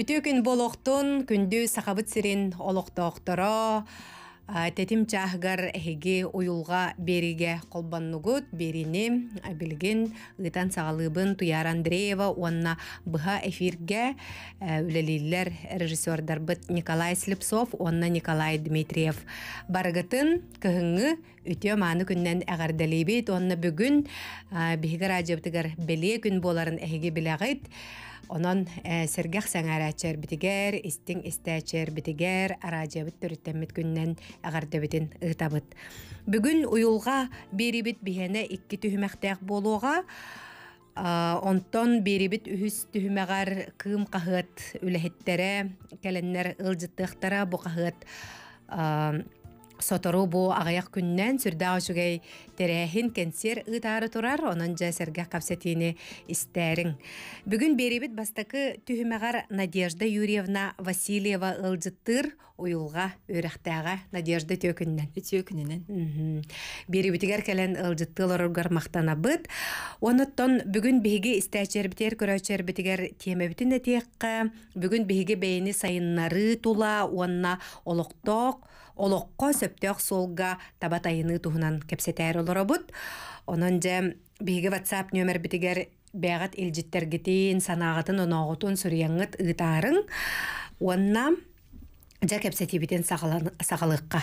Үтү күн болоқтон күнді сақабыт сирен олоқтоқтыра, тетим чахгар эһиги уюлга бериге колбаннугут берини билген ытан сагалыбын туяр андреева уанна быха эфирге режиссердар режиссердарбыт николай слепцов уанна николай дмитриев барыгытын кыһыңы үтүө мааны күннен эгарделибит уонна бүгүн биһиге радиобытыгар белие күн боларын эһиги Онон э, сергах саңарачар битигер, истин истәчер битигер, аражабыт төрүттәммит күннән агардабытын ытабыт. Бүгүн уюлга бирибит бихене икки түһмәхтәк болуға. онтон бирибит үһүс түһмәгәр кым кахыт үләһеттере, кәленнәр ылҗыттыктара бу кахыт сотору бу агаяк күннән сүрдә ожугай терехин кенсер ытары турар онон жа сергә капсетини истәрин. Бүгүн беребит бастакы түхүмагар Надежда Юрьевна Васильева ылжыттыр уюлга өрәхтәгә Надежда төкүннән. Төкүннән. Беребитигәр келен ылжыттылар гармактана бит. Оныттан бүгүн биги истәчер битер көрәчер битигәр теме битен дә Бүгүн биһиге сайыннары тула, уанна олоқтоқ, олоққа сөптөк солга табатайыны туһунан кепсетээр олоробут онон жәм биһиги ватсап нөмер битигер бэҕат илжиттергитин санаагатын онооҕутун сурьяҥҥыт ыытаарың уонна жа кепсетибитен сагалыкка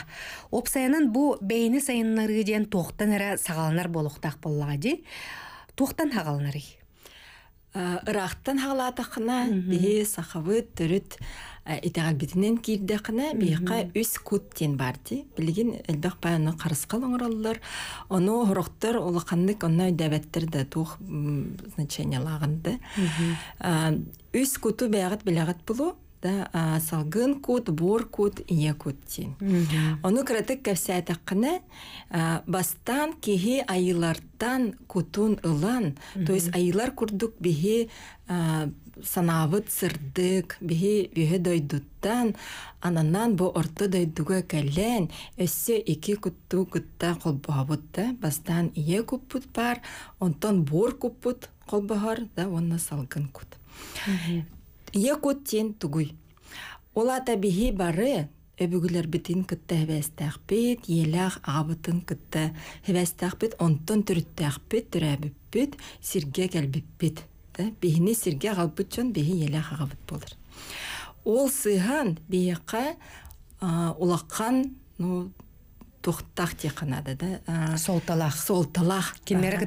опсаянын бу бэйни сайыннары диэн туохтан эрэ сагаланар болохтаах боллагади туохтан сагаланарый Э, ырахтан хагалатахына бии сахавы төрүт э, итагабитинен кирдахына бийка үс куттен барди билигин элбек баяны карыскал оңроллор ону хороктор улаканнык онна дәбәттер да тух значение лаганды э, үс куту бәягат белягат булу да салгын кут бор кут ие көттен. Оның ону кратык кәпсә таққына бастан кихи айылартан кутун ылан то есть айылар курдук бихи санавыт сырдык бихи бихи дойдуттан ананан бу орты дойдуга келен өссө ики кутту кутта колбабут да бастан ие куппут бар онтон бор куппут колбахар да онна салгын кут Екот тен тугуй. Олата бихи бары өбүгүлөр битин кытта хебестахпит, елах абытын кытта хебестахпит, онтон түрүттахпит, түрәбиппит, сирге келбиппит. Бейіне сирге қалбыт жон бейі елах агабыт болыр. Ол сыйхан бияқа улаққан ну, тоқтақ те қанады да. Солталақ. Солталақ. Кенмері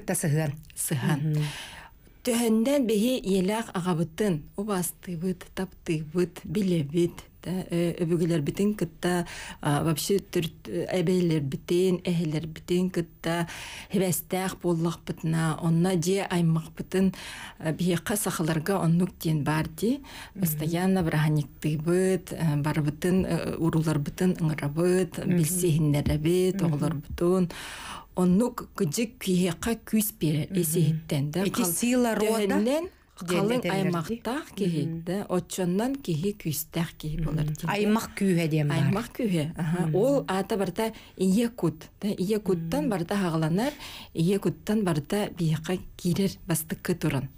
төһөндән беһи еләк агабытын убастыбыт таптыйбыт билебит өбүгелер э, битин кытта вообще түрт әбейлер э, битин эхелер битин кытта хебестәх боллах онна же аймак э, битин биекка сахаларга оннук бар ди постоянно браханик тыбыт бар битин урулар битин ыңырабыт билсехиннеребит оглар бутун оннук гыжы күйеқа күс берер эсеиттен да эти сыйлар қалың аймақтақ кеһи да отчоннан кеһи күйістәк кеһи болар аймақ күйе дем аймақ күйе ол ата барда ие кут да ие куттан барда хагланар барда куттан барта бияқа кирер мен туран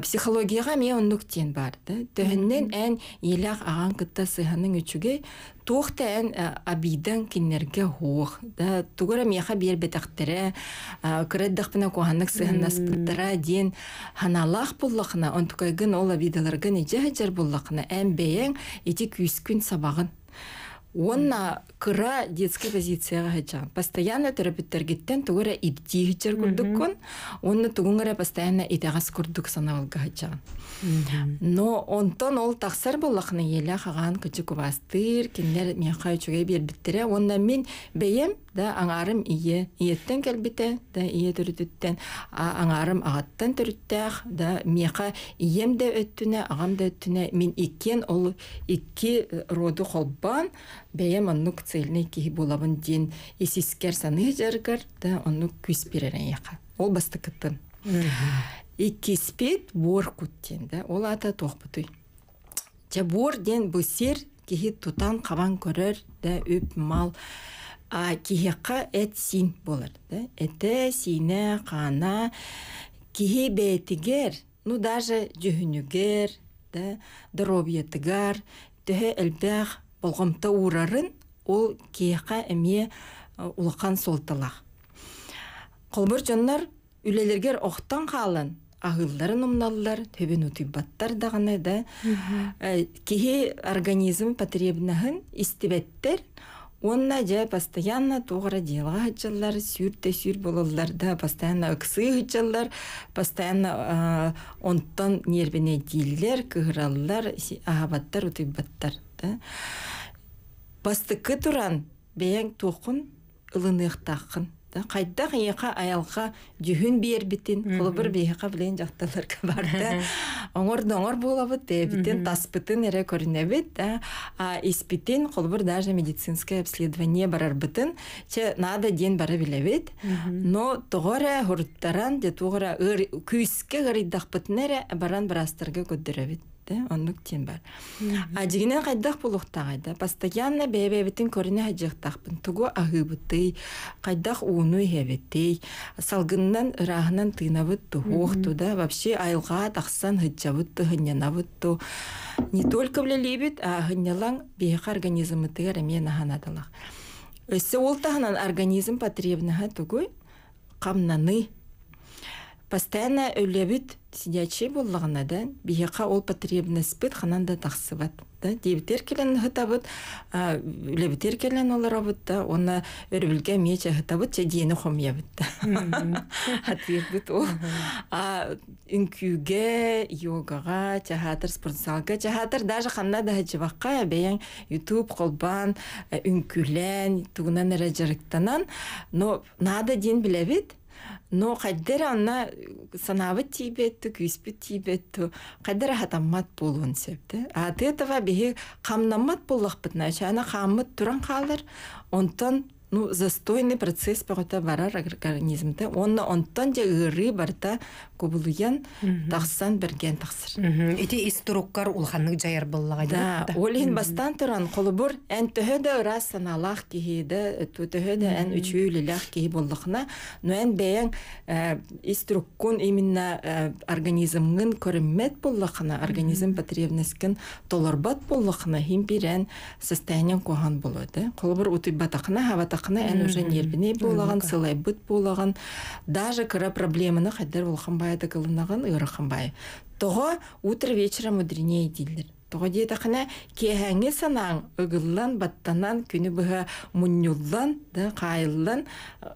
психологияға мен оннуктен бар да төһеннен ән елақ аған кытта сыйханың үчүге туохтаэн абидан киннерге хуох да меха биэрбетахтере кырэддахпына куһаннык насыптыра ден ханалаах буллахына онтукайгын ол абидаларгын ижаһаджар буллахына эм бэйэң ити күн сабағын Онна кыра детский позицияға хаджан. Постоянно терапевтергеттен тугара идти хичер күрдүккөн, онны тугуңара постоянно итагас курдук саналга хаджан. Но онтон ол тақсар боллахны еле хаган күчү кубастыр, киндер мен хай чугай бербиттере, онна мен бейем да аңарым ие иеттен келбите да ие төрүтүттен аңарым агаттан төрүттэх да миэха ием да өттүнө агам да өттүнө мин иккен ол икки э, роду холбан бэйем оннук цельный киһи булабын диэн исискер саныы жаргар да оннук күс беререн яха ол бастыкытын иккиспит бор куттен да ол ата тохпутуй Ча бор ден бу кии киһи тутан кабан көрөр да үп мал а киһиэххэ эт син болар да эте сине қана, киһи бэтигер ну даже дьөһүнүгер да доробьетыгар төһө элбээх болгомта урарын ол киэхэ эмие э, улахан солталах колбор жоннор үлелергер охтон қалын, агылдарын умналлар төбен утыбаттар даганы да э, киһи организм потребнаһын истибеттер онна жай постоянно тоғыра дела хычаллар сүйрте сүйр болаллар да постоянно ыксы хычаллар постоянно онтон нервине дииллер кыгыраллар ахабаттар утуйбаттар да бастыкы туран бэяң тохун ылыныктакын қайттақ қиыққа аялқа жүхүн биербитин кулубур биеха билен жақталар барда оңор доңор де бэбитин таспытын эре көрүнөбүт а испитин кулубур даже медицинское обследование бітін че надо ден бара билебит но тұғыра ғұрттаран де күйіске ғыриддақ бітін ере баран барастарга біт да оннук тен бар а қайдақ кайдах булуктагайда постоянно бээбэбитин көріне хажыктакпын тугу агыбытый қайдақ ууну эбетей салгыннан ыраагынан тыынабыт тухуохту да вообще айылга тахсан хыджабытту хыннянабытту не только блелибит а хыннялаң биэхе организмытыгар мен аханадалах өссө ол тахынан организм потребныха тугу қамнаны постоянно өлебит сидячий боллагына да биека ол потребность бит хананда тахсыбат да дебитер келен хытабыт үлебитер келен оларабыт да оны өрбілге мече хытабыт че диени хомьябыт да ответбит ол а инкюге йогага чахатыр спортзалга чахатыр даже ханна да хачыбакка бәйен ютуб колбан үңкүлән тугунан эрэжеректанан но надо дин билебит но хайдер анна э, санавы тибетті күйспі тибетті хайдер хатаммат болуын сөпті от этого беге қамнаммат боллақпыт нача ана қамыт тұран қалыр онтан ну застойный процесс бағыта барар организмді, онна онтан же ыры барта кубулуян тахсан берген тахсыр. Ити исторуккар улханнык жайар боллага Да, олин бастан туран колубур эн төһө дә ырас саналах киһиде, төһө дә эн үчүлелах киһи боллахна, но эн бәян э, исторуккун именно э, организмгын көріммет боллахна, организм потребностькин толорбат боллахна хим бирен состояние кохан болады. Колубур уты батакна, хаватакна эн уже нервине болаган, сылай быт болаған даже кыра проблеманы хәдер кайда кылынаган ыйраханбай того утро вечера мудренее дилдер тоҕо диэтэхинэ киэһэҥҥи санаң ыгыллан баттанан күнү быһа мунньуллан да хаайыллан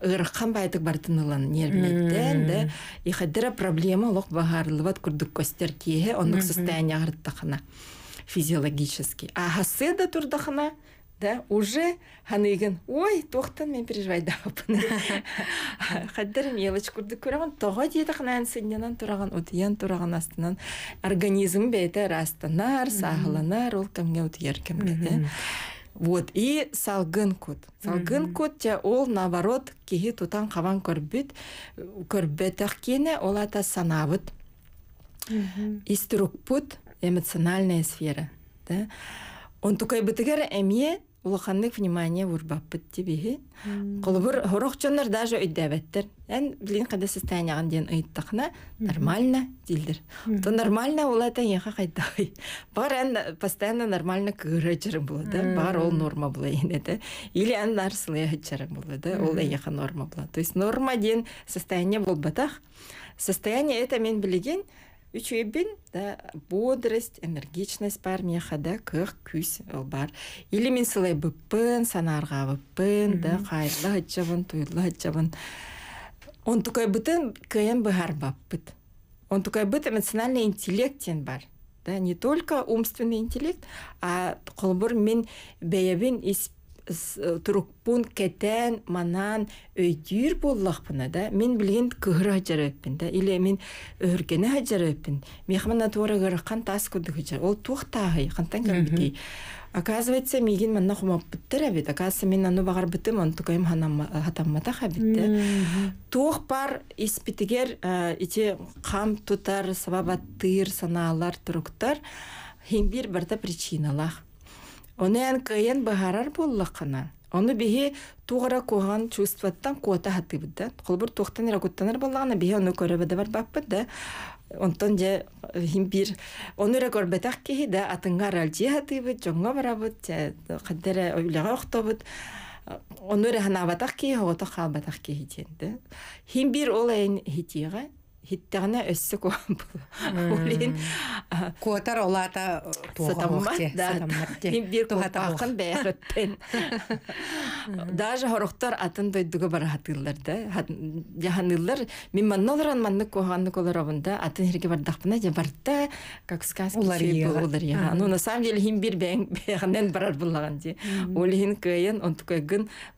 ыраххан байтык бартынылан нервнеттен да ихадыра проблема олох баһарылыбат курдуккостер киэһэ оннук состояние хырттахана физиологический а хасы да турдахана да уже аны ой тоқтан мен переживай дапын хаддер мелочь күрді көрәгән тоға дейді қынан сыннан тұраған утиян тұраған астынан организм бәйтә растынар сахыланар ул кемгә утияр кемгә вот и салгын көт салгын көт те ол наоборот кихи тутан қаван көрбит көрбет кене ол ата санабыт иструкпут эмоциональная сфера да он тукай бытыгер эмие улаханнык внимание урбаппыт тибиһи холобур хорохчоннор даже өйдәбәттер эн билин када состояниян диен ыйттахна нормально дилдер то нормально ол это яха хайдай. бар эн постоянно нормально кырычырым була да бар ол норма була ине да или эн нарсылычырым була да ол яха норма була то есть норма диен состояние болбатах состояние это мен билеген үчөйбин да бодрость энергичность бар мияка да күс бар или мен сылай быппын санаарга быппын да жабын, ачабын туйла он тукай бытын кыйын быхар баппыт он тукай быт эмоциональный интеллектен бар да не только умственный интеллект а колбур мен бэйебин исп Э, турукпун кетен манан өйдүр э, боллахпына да мен билген кыгыр өппін да или мен өргене өппін мехмана тора қан тас кудук ажар ол туықтағы қантан кембитей оказывается мигин манна бұттыр әбет оказывается мен аны багарбытым он тукайым хатамматах э, абитте туох пар испитігер ити қам тутар сабабаттыыр саналар тұрықтар химбир барда причиналақ Оны әнкәйен бағарар боллықына. Оны бихи туғара коған чувстваттан куата хатыбыда. бір тоқтан иракуттанар боллағына бігі оны көребеді бар баппыда. Онтон же хим бир оны рекорбетақ кехи да атыңа ралжи жоңға барабыд, қаддері ойлыға оқтабыд. Оны реханабатақ кехи, оғытақ қалбатақ кехи ден. Хим бир ол хиттәгенә өссө Олин котар олата тугамакте. Бир котакын бәяхәттен. Даже хорохтар атын дойдуга бар хатыллар да. Яханыллар мин маннолран манны коганны колоровында атын хирге бар дахпына же барта как сказки булар я. Ну на самом деле хим бир бәң бәгәннән барар булган ди. Олин кыен он тукай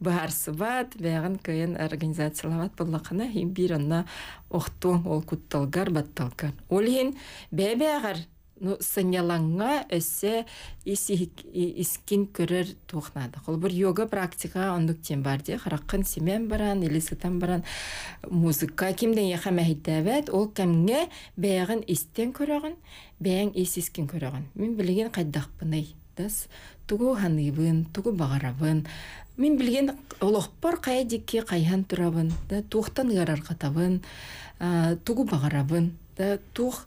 баарсыбат бәгән кыен организациялават буллакына хим бир онна охтуон ол кутталгар батталгар ол хин агар ну сынялаңа өссе искин көрөр тухнады ол бір йога практика ондуктен бар де харакын семен баран или баран музыка кимден яхамахитебет ол кемге бээгин истен көрөгүн бээн ис искин көрөгүн мен билген кайдакпыный тас тугу ханыйбын тугу багарабын мен билген олохпор кая дикке кайхан турабын да туохтан ыарар бағарабын. тугу багарабын да барды,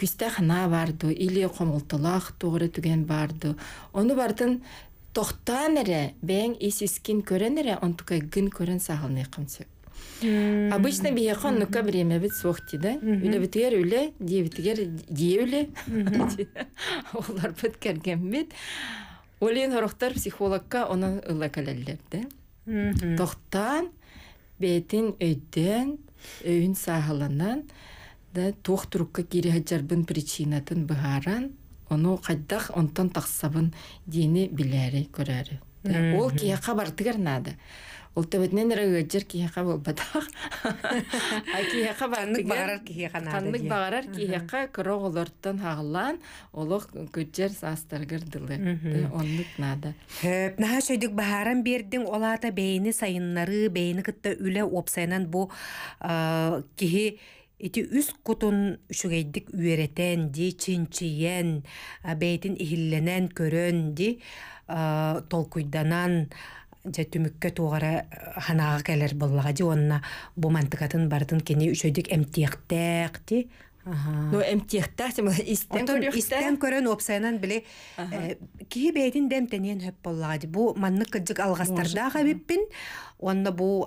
күстә хана барды или комултылах тугры түген барды. оны бартын тохтан эре бәң исискин көрен эре онтукай гын көрен сахалны обычно ну ка время бит сухти да үле битер үле дебитер үле олар бит керген бит олен хорохтар психологка она ылла калаллер да тохтан бетин өйден өйүн сахаланан да тохтурукка кири хаджарбын причинатын бұғаран, ону кайдах онтон тахсабын дени билери көрөрү ол кияка бартыгар нада Ултыбытнен рыгы А киһәккә олата бәйни сайыннары, бәйни кытта үле опсайнан бу кихи Ити үс кутун үшүгейдик үйеретен ди, чинчиен, бәйтин ихилленен көрөн ди, толкуйданан, же түмүккө туугара э, ханаага келер боллага же онна бу мантыкатын бардын кини үчөйдүк эмтиэхтеэк ти но эмтиэхтеэк тим истен көрөн истен көрөн опсайынан биле э, киһи бэйдин дэмтенен хөп боллага ди бу маннык кыджык алгастардаах эбиппин онна бу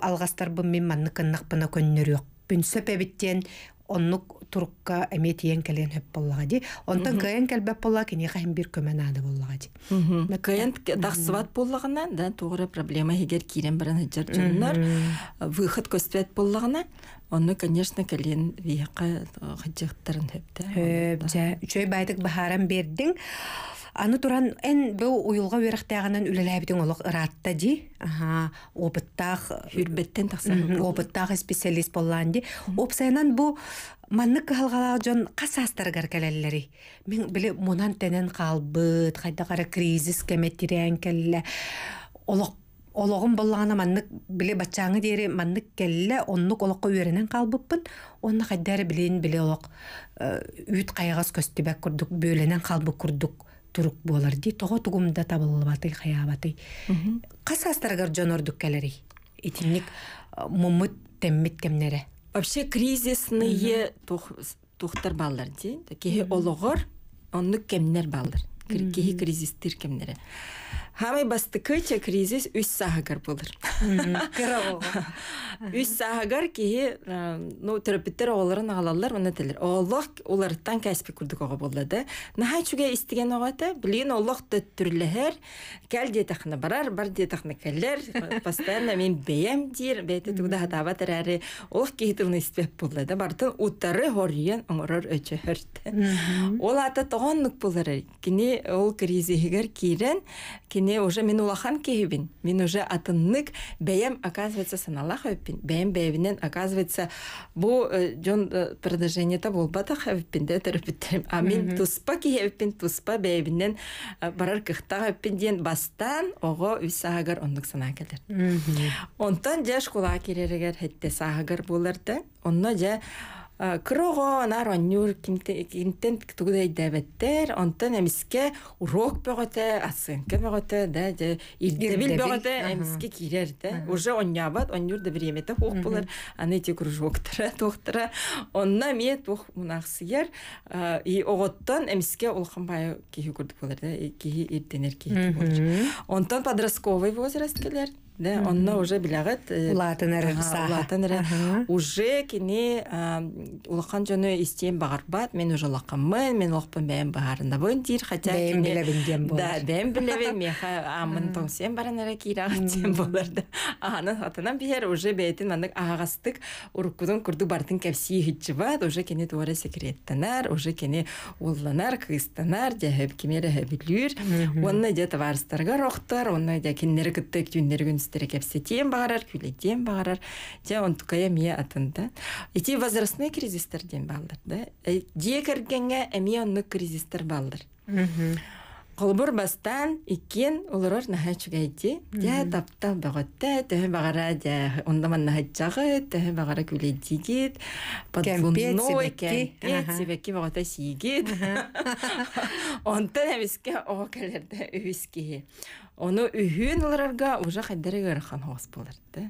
мен маннык кыннакпына көннөрүөк бүн сөпөбиттен оннук турукка эме тиен келен хөп боллага ди онтон кыен келбеп болла кини хэм бир көмөнады боллага ди кыен тахсыбат боллагана да тугры проблема хигер кирен баран хэджар жоннор выход көстөт боллагана Онны, конечно, кален веха э, хаджықтарын хөпті. Хөпті. Э, Чөй байдық бахарам бердің. Аны туран ән бу ойылға уйрактагынан үлеләбитең олык ыратта ди. Аха, опыттах э, үрбеттен тахсан. Опыттах специалист болланди. Опсайнан бұл маннык халгала жон касастыр гаркалаллари. Мен биле монан тенен қалбыт, кайда кризис кеметирен келле ологон боллағана маннык биле бачаңы дери маннык келле оннук олокко үөренен калбыппын онны кайдары білейін биле олок э, үйт кайгас көстүбек курдук бөөленен қалбы курдук турук болар ди того тугумда табылыбатый хаябатый кас астаргар жонордук келерий итинник э, теммит кемнере вообще кризисные тухтар баллар ди ологор оннук кемнер баллар кихи кризистир кемнере Хамай бастыкыча кризис үс сахагар болыр. Үс сахагар кие ну терапевттер оларын алалар оны телер. Оллах олардан кәсби күрдік оға болады. Наһай чуга истеген огата билин Аллах та түрләһәр кәл детахны барар, бар детахны кәлләр. Постоянно мен бәям дир, бәйте тугда хатава терәре. Оллах китүне истеп болады. Бартын уттары хориян оңорор өчөһөрт. Ол ата тоғанлық булыр. Кини ол кризисигер кирен, кини Эне уже мен улахан кехибин. Мен уже атыннык бәйем оказывается, санала хэппин. бәйем бәйбинен, оказывается, бу э, жон э, продолжение та болбата хэппин, дэ тэрпиттерим. А мен туспа кехиппин, туспа бәйбинен э, барар кыхта хэппин ден бастан ого үсагар онлык сана келер. Онтан жаш кула киререгер хэтте сагар буларды. Онно жа кырого нар оннюр кинтен тугудайдабаттер онтон эмиске урок бөгөтө оценка бөгөтө да же ирдебил бөгөтө эмиске кирер да уже оннябат оннюр да времете хук булар аны эти кружоктара токтара онна ме тух мунаксыяр и оготтон эмиске улхамбай кихи курдук болар да кихи ирденер кихи болар онтон подростковый возраст келер да, онна уже билягат э, улатын эрса. Улатын эре уже кини улахан жөнө истем багарбат, мен уже лакаммын, мен мен лакпын бен багарында бун дир, хотя кини билебин Да, бен билебин меха амын тонсен баран эре кирагатсен боларда. Аны атынан бер уже бетин мандык агастык уруккудун курду бартын кепси хичбат, уже кини туара секреттенар, уже кини улланар, кыстанар, жахып кимере хабилүр. Онна же товарстарга рохтар, онна же киннер кыттык түннер истере кепсетен бағарар күйлетен бағарар те онтукая мия атында ити возрастной кризистерден балдыр да э, дие кергенге эми онны кризистер балдыр Қолбұр бастан икен оларор наха чугайти дя тапта бағатта тәһе бағара дя ондаман наха чагы тәһе бағара күледигит подгунной кемпет себеки бағата сигит онтан әбиске оғакалерді өбискеге Оны үйін ларарга уже хайдерге егер хос болар, да.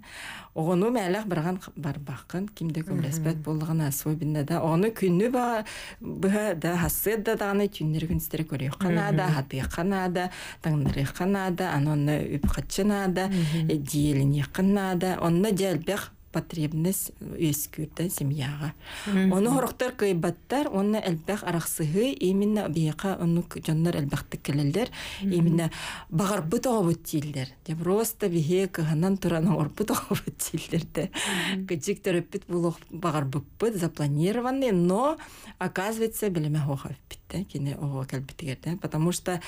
Оны мәләх барган барбакын кимде көмләсбәт булдыгына особенно да. Оны күнне ба бе да хасет да даны түннер күнстер көрә. Канада, хаты Канада, таңдыры Канада, анонны үп қатшынады, э, диелен якынада, онны дәлбәх потребность өскүрден э, семьяға. Оны хорохтар кыйбаттар, оны әлбәх арақсығы, именно бейқа оны жаннар әлбәхті келелер, именно бағар бұт оғыбыт тилдер. Просто бейе кығанан тұран оғыр бұт оғыбыт тилдерді. Кычик төріппіт бұл бағар бұппыт запланированный, но оказывается біліме да кине ого да, потому что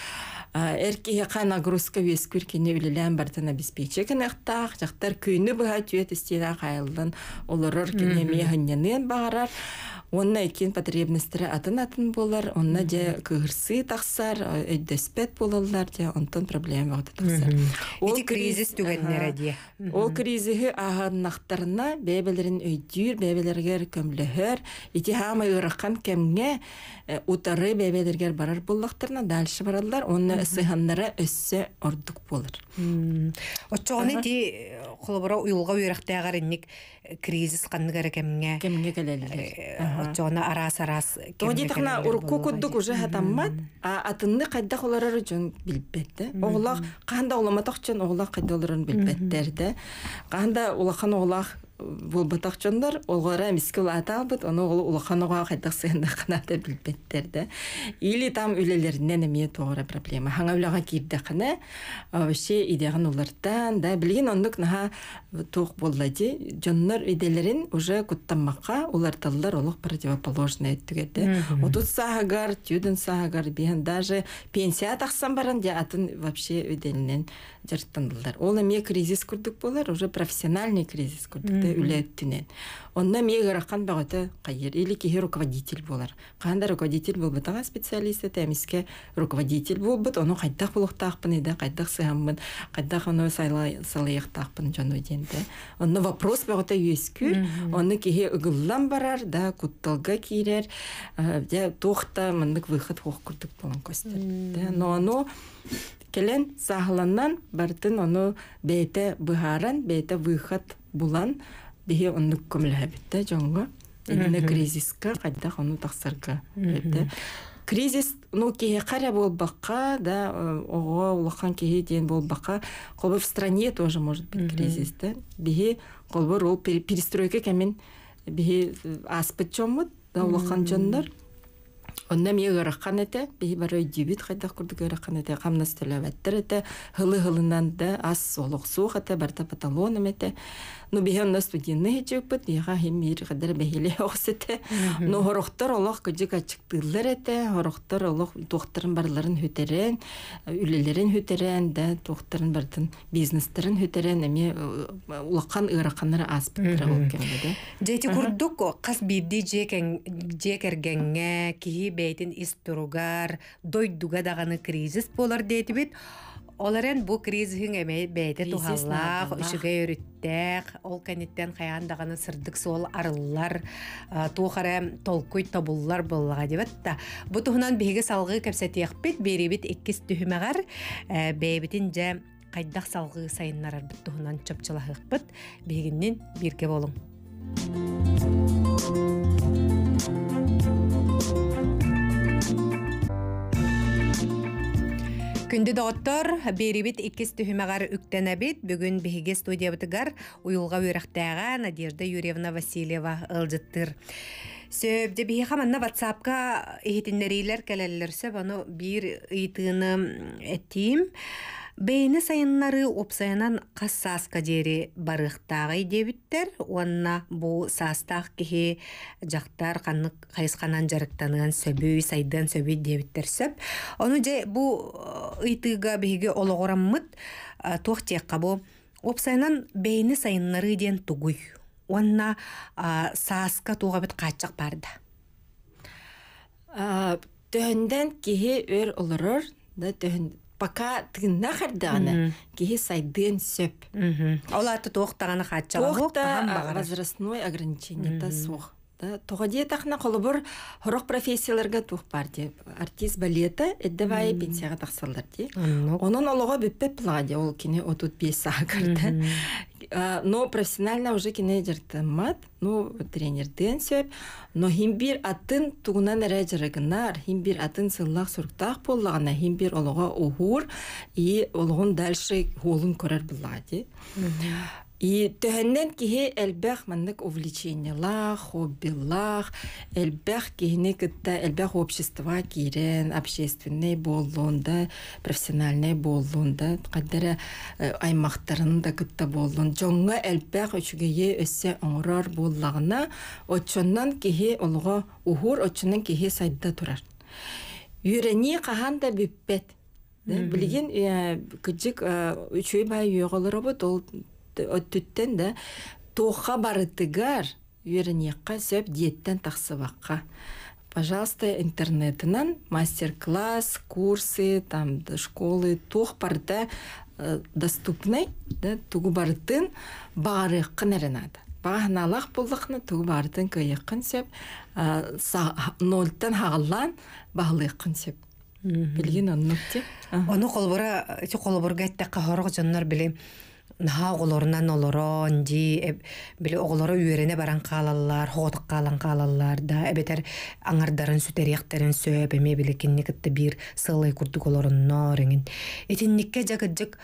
эрки қа нагрузка вескүр кине үлелен бартан обеспечеген ыктаах жактар күйүнү быга түйөт истиле хайлдан, олорор кине механненен багарар, онна иккен потребностьтере атын атын болар онна де кыгырсы таксар э, өйдөспет болалар же онтон проблема багыта ол кризис түгеннере ол кризиһи аһаннахтарына бэбелерин өйдүр бэбелергер көмлөһөр ити а ырыккан кемге утары бэбелергер барар буллахтарына дальше баралар онна сыйханнара өссө ордук болар оччооны ди э, холобора уюлга агар инник э, кризис кандыгар кемге кемге келелер Отчона арас арас. Тоди тахна урку уже хатаммат, а атынны кайда холарар үчүн билбетте. оглах канда уламатак үчүн оглах кайда оларын билбеттерде. Канда улахан оглах болбатах жондар олгора мискул атабыт ону ол улаханога кайдак деп канада билбеттерде или там үлелеринен неме тоора проблема хаңа үлага кирде кана вообще идеген улардан да билген ондук э, тоқ болды боллади жоннор иделерин уже куттаммакка талдар олух противоположный эттүгеде отут саагар тюден саагар биен даже пенсия таксан баран же атын вообще иделинен жарыктандылар ол эми кризис курдук болар уже профессиональный кризис курдук да үлеттинен онна мега ракан багыты кайыр или руководитель болар кандай руководитель болбытага специалист эмиске руководитель болбут ону кайтак булуктаакпын да кайтак сыаммын кайтак ону салыяктаакпын жону диен да вопрос багыта үйөскүр ону кихи ыгыллан барар да кутталга кирер тохта мындык выход хох курдук болон көстөр да но ону келен сағыланнан бартын ону бейте быхаран бейте выход булан бихе оннук көмлөбитте жоңго Енді кризиска кайда ону таксарга эбде кризис ну кихе каря болбаққа да э, ого улахан дейін болбаққа баққа. қолбы в стране тоже может быть кризис да бихи қолбы ол перестройка кәмен бихи э, аспыт жомут да улахан жондар онна ме ырахкан эте бии бары дебит хайдах курдук ырахкан эте камнас телеваттер эте хылы хылынан да аз ас олоксуух эте барта паталоном эте ну бии онна студийны хечекпит яга хим мир кадар бехиле окс эте ну хорохтор олох кыжык ачыктыылар эте хорохтор олох тохтарын барларын хөтерен үлелерин хөтерен да тохтарын бартын бизнестерин хөтерен эми э, улаккан ырахканнар аз биттер ол кемде да жети курдук кас бирди жекергенге киип бәйтін из тұругар, дойдуга дағаны кризис болар дейтібет, Оларен бу кризисин эмей бәйте тухаллах, үшіге өріттәк, ол кәнеттен қаяндағаны сырдық сол арыллар, тухары толкуй табулар боллаға деп атта. Бұ тұхынан салғы кәпсәтияқ бет, беребет еккес түхімәғар, бәйбетін жә қайдақ салғы сайынлар арбыт тұхынан чөпчілахық бұт, бейгіннен болың. Күнді доғыттор, беребет екес түхімағар үктенәбет, бүгін бігі студиябытығар ұйылға өріқтәға Надежда Юрьевна Васильева ұлжыттыр. Сөбде бихи хаманна ватсапка эхитиннерилер кәләллерсе, бир ыйтыны әттиим. Бейіні сайыннары опсайынан қас сасқа дері барықтағы дебіттер, онына бұл састақ кеге жақтар қанық қайысқанан жарықтанған сөбі, сайдан сөбі дебіттер сөп. Оны жай бұл ұйтыға бейге тоқ қа қабу, опсайынан бейіні сайыннары ден онына Онна тұға біт қатшық барды. Төңден кеге өр олырыр, пока на харданы киһи сайден сөп. Олаты тоқтағаны хатчалақ. Тоқта возрастной ограничение та сух қолы тахна холобор профессияларға тұқ бар партия артист балеті, әддевай пенсияға тахсалдар ти Оның олого бөппе пладе ол кене отут пьеса карда но профессионально уже кине мат, ну тренерден сөп но химбир атын тұғынан эре жарыгынар химбир атын сыллақ сұрықтақ боллагана химбир олого и ологун дальше холун И төһәннән киһи элбәх маннык увлечениелах, хоббилах, элбәх киһине кытта элбәх общества кирен, общественный боллунда, профессиональный боллунда, кадәре э, аймақтарын да кытта болун. Жоңга элбәх үчүгее өссө оңрар боллагына, отчоннан киһи олго ухур, отчоннан киһи сайда турар. Юрени каханда биппет. Билген э, күчик э, үчөй бай ол өттүттен да тоха барытыгар веренекка сөп диеттен баққа. пожалуйста интернетінен мастер класс курсы там школы тоқ барыта э, доступны да тугу барытын бары лақ бағаналақ болдықны тугу барытын 0 сөп э, нольтан хағылан бағылықын сөп білген нүкте оны қолбыра эти қолбырға этте жаннар білем наха оголорунан олорон же э, биле оголоро үөрене баран каалаллар хоотук каалан каалаллар да эбетер аңардарын сүтерияктерин сөөп эме биле кинникытты бир сылай курдук олоруннор эңин итинникке жакыджык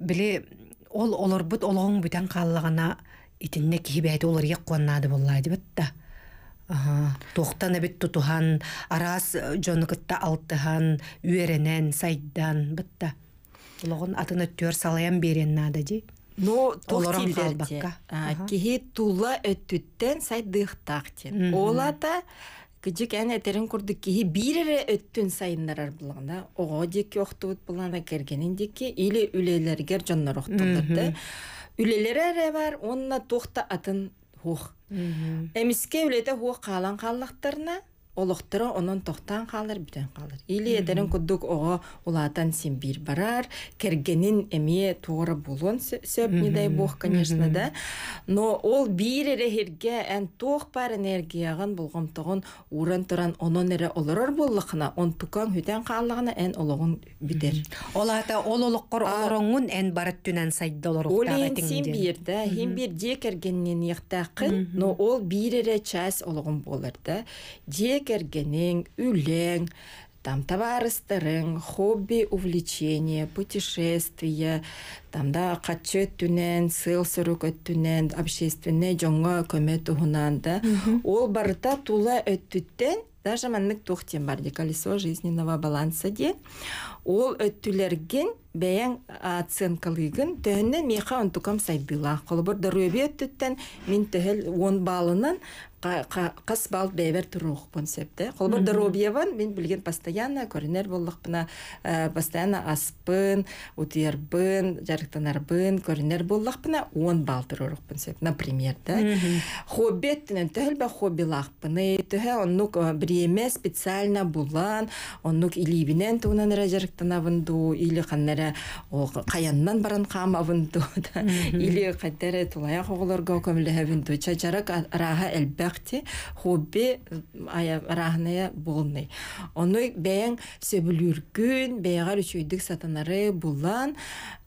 биле ол олорбут олоң бүтен каалагана итинне кихибээти олорьяк куаннаады буллаадыбыт да туохтан эбит тутухан араас жонукытта э, алтыхан үөренен сайдан бытта улоғын атына төр салаян берен нада Ну, кихи тула өттүттен сайдыхтактен. Олата кыжык ән әтерін курды кихи бирере өттүн сайындарар булганда, ого деки оқтубут булана кергенин или үлелергер жоннор оқтубутты. Үлелер бар, онна тоқта атын хух. Эмиске үлете хух қалан қаллақтарына олохтора онын тоқтан қалар бүтін қалар или эдерин оға олатан сен бір барар кергенін әме туора болуын сөп не дай конечно да но ол бір эре хирге ән тоқ бар энергияғын болгомтогон орын тұран онын эре олырыр болықына он тукан хүтен қалығына ән олығын битер Олата ол олыққыр олырыңын эн барат түнен сайды олорукта симбир да химбир бір кергеннен яктакын но ол биир час часть ологун болар кергенең үлең там товарыстарың хобби увлечение путешествие тамда да, түнен сыл сырык өттүнен общественный жоңго көмөт ол барыта тула өттүттен даже маннык тухтем бар де колесо жизненного баланса де ол өттүлерген бәйән оценкалыгын төнне меха онтукам сайдыла колобор дөрөбе өттүттен мин тәһел 10 балынын кас балт бээбер турух концепте холбор доробиеван мен білген постоянно көрүнер боллакпына ә, постоянно аспын утербын жарыктанарбын көрүнер боллакпына он балл турурух концепт например да хобби еттенен төһөлбө хоббилахпыны төһө оннук бреме специально булан оннук илибинен туунан эре жарыктанабынду или ханнере каяннан баран камабынду или кайтере тулая хоголорго көмүлөһөбүнду чачарак раха элбе кырахти хобби рахная болны. Оны бәйән сөбүлүргүн, бәйәгәр үчүйдік сатанары булан,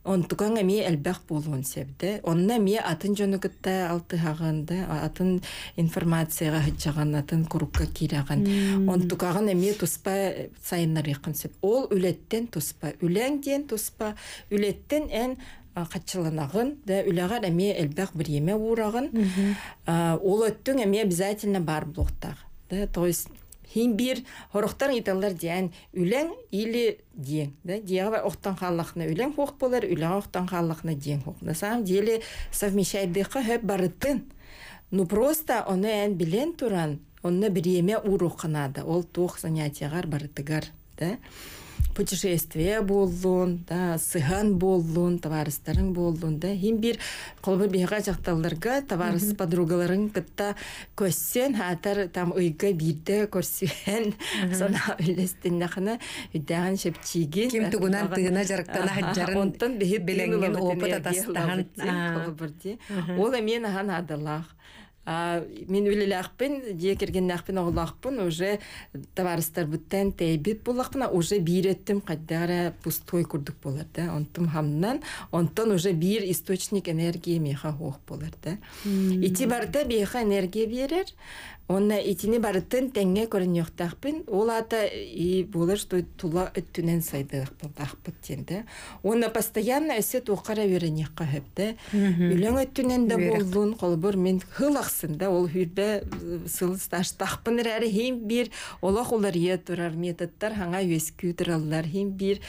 онтукан эми әлбәқ болуун себде. Онна ми атын жонугутта алтыхаганда, атын информацияга хыджаган, атын курукка кираган. Онтукаган эми туспа э, сайыннар якын Ол үлеттен туспа, үләңден туспа, үлеттен эн қатшылынағын да үләғар әме әлбәқ бір еме ұрағын ол өттің әме обязательно бар блоктағы да то есть хин бир хорохтан италлар диэн үләң или диэн да оқтан бар охтан халлахна үләң болар үләң охтан халлахна диэн хуқ на самом деле совмещайдықа хөп барытын ну просто оны ән билен туран онны биреме урухынады ол тух занятиягар барытыгар да путешествие болдун да сыган болдун товарыстарың болдун да хим бир колбы бега жакталларга товарыс подругаларың кытта көссен атар там ыйга бирде көрсөн сана үлестеннахана үдәгән шепчиги ким тугунан тыгына жарактана жарын онтон беге опыт ол эмен аған мен үлелақпын диекергеннақпын оғылақпын уже товарыстар бұттан тәйбет болақпын уже биреттім бұз пустой күрдік болар да онтым хамнан онтан уже бир источник энергия меха хоқ болар да ити барда беха энергия берер Онна итини барытын тәңге көрінеқтақпын. Ол ата и болыр, что тула өттінен сайдықпын тенді. оны постоянно әсі тоқара верінек қағыпты. Үлің өттінен де болдың, қолбыр мен хылақсын да, ол хүрбе э, сылысташтақпын рәрі хем бір, олақ олар е тұрар методтар, хаңа өскі тұралылар хем бір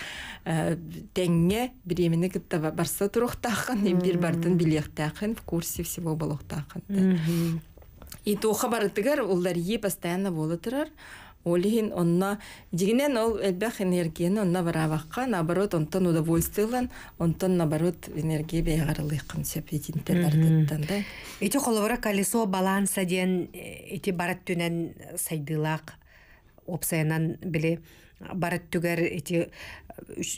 э, тәңге біреміні барса тұрықтақын, хем бір бартын білектақын, в курсе всего болықтақын и тоха барытыгар уллар ии постоянно бола тұрар онна дигинен ол элбэх энергияны онна барабакка наоборот онтон удовольствиелан онтон наоборот энергия бэйгарылыйкын сеп итинте бардыттан да ити холобора колесо баланса диэн э, ити барат түнэн сайдылак опсаянан биле барат түгер ити э,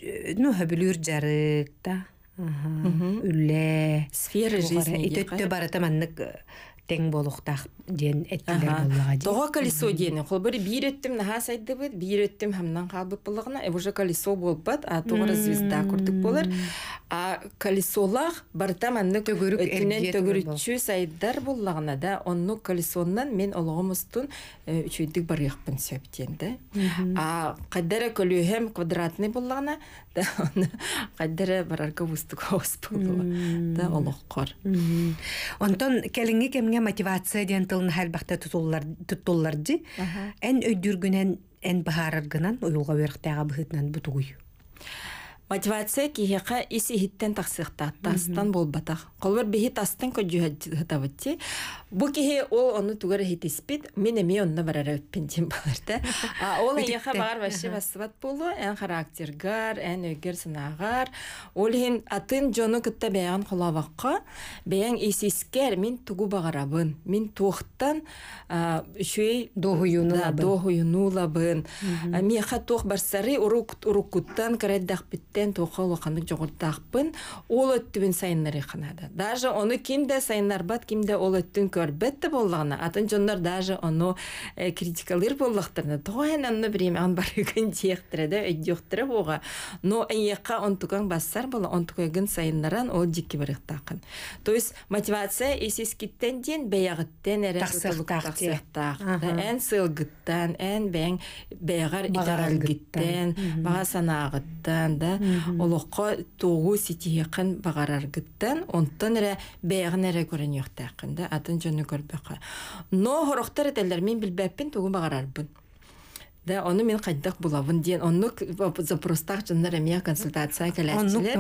э, ну хөбүлүр жарык үлле сфера жизни итөттө тең болуқтақ ден әттілер боллаға дейін. Тоға колесо дені, қол бір бир еттім, наға сайды бұд, бир еттім, хамнан қалбып бұлығына, э, уже колесо болып а тоғыры звезда көрдік болар. А колесолақ барта мәнді өтінен төгірітші сайдар боллағына да, онну колесоннан мен олығымыстың э, үшейдік бар еқпін сөптен, да. А қаддары көліғем квадратный боллағына, да, оны қаддары барарға өстік ауыз болуға, да, олық қор. Онтан, кәліңе Эмне мотивация ден тылын һәр бакта тутуллар тутуллар ди. Ән өйдүргән, ән баһарыгынан уйылга бер хәтәгә бүтнән бүтүгүй. мотивация киһеха иси хиттен тахсыхта тастан болбатах колбар бихи тастан көдюхатабытти бу киһи ол ону тугар хитиспит мен эми онна барара өппин тим баларда а ол эйеха багар ваще басыбат болу эн характергар эн өгер сынагар ол хин атын жону кытта бэян холабакка бэян исискер мен тугу багарабын мен туохтан үшөй дохуюнулабын дохуюнулабын миха тох барсары урук урукуттан караддах битте тен тоқа лохандык ол өттүбүн сайыннар иханада даже оны кимде сайыннарбат кемді ол өттүн көрбетте болдығына. атын жондор даже оны э, критикалыр боллактарына тоен анны бирим ан барыгын жиектиреде өйдюктире буга но эйекка онтукаң бассар бола онтукагын сайыннаран ол жикки барыктакын то есть мотивация эсискиттен ден бэягыттен эре ән сылгыттан эн бәң бәғар итаралгыттен баға санаагыттан да олоққа тоғу ситиеқін бағарарғыттан, онтан әрі бәйіғін әрі көрін атын жөні көрбеқі но хорохтар әтәлер мен білбәппін тоғу бағарарбын Да, оны мен қайдақ булабын ден, оны запростақ жаннар әмия консультация кәләтсілер.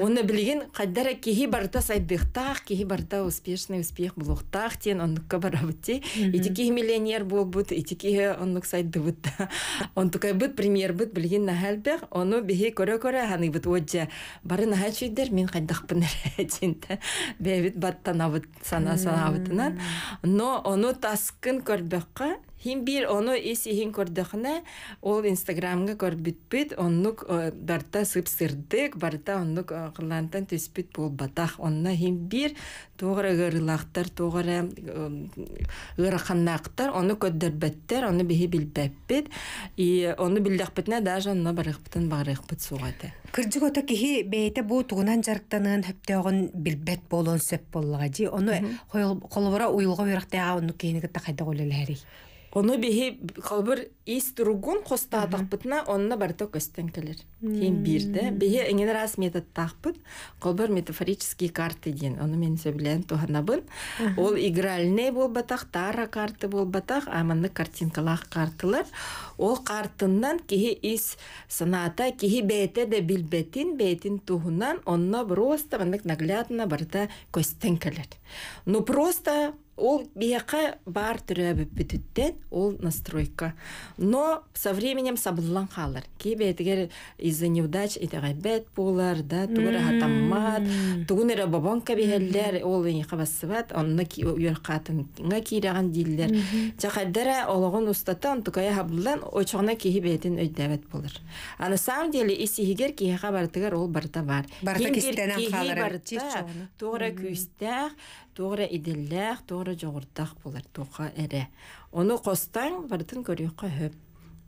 Оны білген қайдара кеғи барда сайдықтақ, кеғи барда успешный успех бұлықтақ тен оныққа барабытте. Иті кеғи миллионер болбут бұд, иті кеғи онық сайды бұд. Онтықай премьер быт білген нахал оны бігі көрі-көрі ғаны бұд өджі. Бары нахал мен қайдақ бұн әрәден. Бәйбіт баттан сана-сана Но оны таскын көрбәққа, Хим бир оны эси хин көрдөхнә, ол инстаграмга көрбүтпүт, оннук э, дарта сып барта оннук э, кылантан төспүт болбатах. Онна хим бир тогыры гырлактар, тогыры гыраханнактар, э, оны көддөрбөттөр, оны бихи билбеппит. И оны билдәкпетнә даже онна барыхпытын барыхпыт сугаты. Кырҗык ота кихи бейте бу тугунан жарктанын хөптөгөн билбет болон сөп боллага. Жи оны колбора уйлга уйрактага оны кейинге такайда хари Оны беге қалбыр ис түругін қоста тақпытына онына барта көстен келер. Тейін бірді. Беге әңген рас метод тақпыт, метафорический карты ден. Оны мен сөбілен туғанабын. Ол игральный бол батақ, тара карты бол батақ, аманны картинкалақ картылар ол қартыннан кихи ис саната кихи бете де билбетин бетин туһунан онно просто мындык наглядно барда көстен келер ну просто ол бияқа бар түрәбіп бүтіттен ол настройка но со временем сабыллан қалыр кейбе тегер из-за неудач итәғайбет болар да атаммат хатаммат тугунера бабонка бихеллер ол хабасыбат онна юрқатынга кираған диллер жакадара ологон устата онтукая хабылдан очоғына киһи бетін өйдәбет болыр. Аны на самом деле исигер киһиға бартыгар ол барта бар. Барта кистенен қалар. Тоғра күйстәх, тоғра иделләх, тоғра жоғыртақ булыр. Тоқа эре. Оны қостан бартын көріққа хөп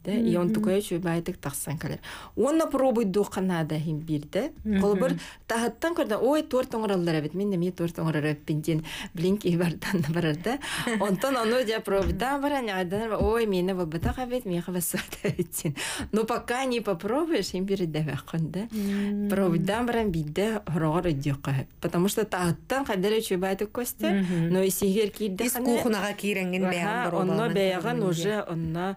да и он тукая чуйбайтык тахсан калер онна пробуй канада хим бирде колбыр тахаттан көрдө ой торт оңораллар бит мен неме торт оңорар эппинтин блинки бардан барар да онтон ону же да баран адан ой мени бу бата хабет мен хабасат эттин но пока не попробуешь хим бирде бакын да пробдан баран бидде хорогор идёка потому что тахаттан кадере чуйбайтык косте но исигер кирде кана кухнага киренген беян онно беяган уже онна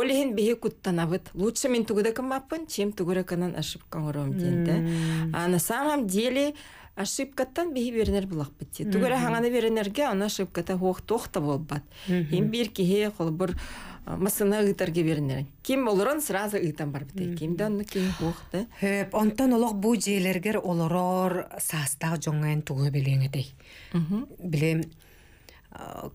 олин бихи куттанабыт. Лучше мен тугудакым маппын, чем ошибка ошибкаңырым дегенде. А на самом деле ошибкаттан бихи беренер булак битти. Тугура хаңаны беренерге аны ошибката хох тохта болбат. Им бир кихе кол бир масына ыйтарга беренер. Ким олорон сразу ыйтан бар бит. Ким да ну ким хохта. Хеп, онтан олог бу жейлергер олорор састаг жоңган тугу белеңедей. Билем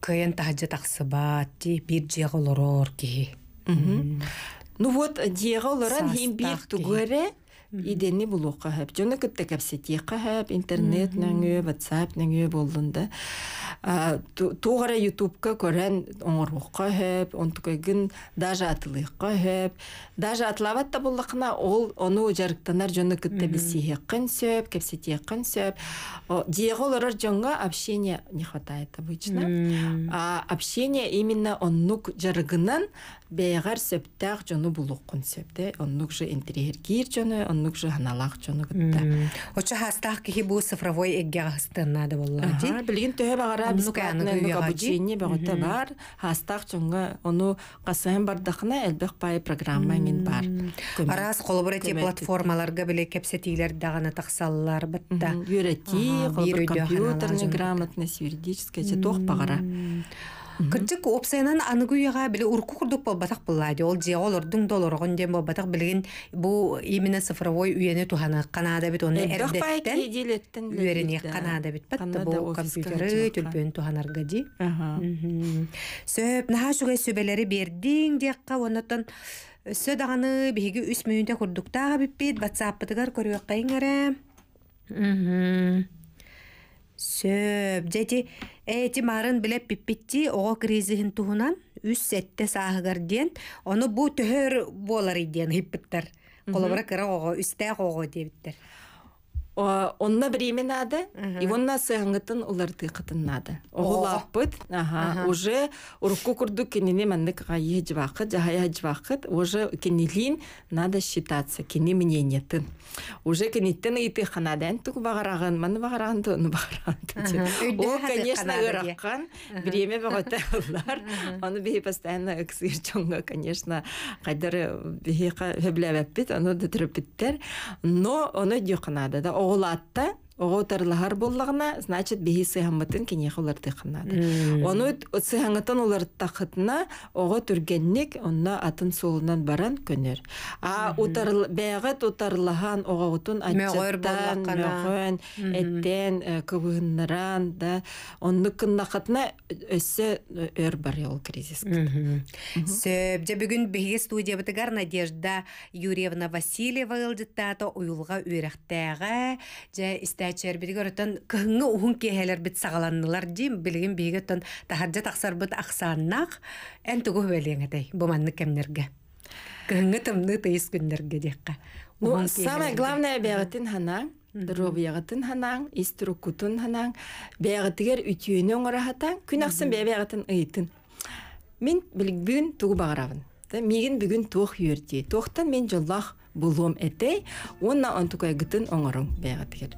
кыйын тахжы тақсыбат, бир жеғылырор кейі. Ну вот диэҕэ олоран хиимбиих тугуэре идени булуох хаһап дьоно кытта кэпсетиэх хаһап интернет нөҥүө ватсап нөҥүө боллунда тугара ютубка көрөн оҥоруох хаһап онтукойгын даже атылыых хаһап даже атлабат да буллахына ол ону жарыктанар дьоно кытта бисиэхкын сөп кэпсетиэхкын сөп диэҕэ олорор дьоҥҥа общения не хватает обычно а общение именно он Нук жарыгынан бэйгар сөптәк жону булуккун сөпте оннук же интерьер кир жону оннук же ханалак жону гытта оча хастах кихи бу цифровой эгге хастына да болла ди билген төһө багара бесплатное обучение багыта бар хастах жонга ону касаем бардахна элбек пай программа мен бар арас коллаборатив платформаларга биле кепсетилер дагана таксаллар бытта Юрати, компьютерный грамотность юридическая же тох багара кырдьык опсайынан биле урку курдук болбатак болды ол же ол долорогон дем болбатак билген бу именно цифровой үйене туханы канаада бит оны э, эрдеттен бит патта бу түлбөн туханарга ди сөбелери бердиң диякка онотон сө даганы биһиги үс Эти марын билеп пиппитти ого кризисин туһунан үс сетте сааһыгар ден, ону бу төһөр болар идиэн хиппиттер Колобра кыра ого үстэ ого диэбиттер онна надо, и вонна сыгангытын уларды кытыннады оголаппыт ага, уже урку курду кенене мандык гайы жыбакыт жая жыбакыт уже кенелин надо считаться мнение мнениетын уже кенеттен ыйты ханадан тук багарагын маны багарагын туну багарагын ол конечно ыраккан біреме богота оны аны бии постоянно эксирчонга конечно кайдары бии хөбләбәппит аны да но оны дюкынады да оғылатта оғотарлахар боллағына, значит, бейі сыйхамматын кене қоларды қынады. Оны сыйхамматын олар тақытына оғы түргеннік, онна атын солынан баран көнер. А бәғат отарлахан оға ұтын атчаттан, мөғын, әттен, э, көвігіннаран, да, онны кыннақытына өсі э, өр бар ол кризис. Сөбде бүгін бейі студия бұтығар Надежда Юрьевна Васильева ғылдыттаты ұйылға үйрақтағы, жа бірге бирге ротон ұғын кейхелер біт бит дейм білген билген биге тон тақсар таксар ақсаннақ ән түгі тугу белеңедей бұманны кемнерге кыңгы тымны тыйыс күндерге декка ну самое главное бегатын хана дробиягатын ханан иструкутун ханан бегатыгер үтүйөнө оңорахатан күн аксын бебегатын ыйтын мен бүгін тугу багарабын да бүгін бүгүн туох юрти туохтан мен жоллах булуом этей онна онтукай гытын оңорон бэйгатыгер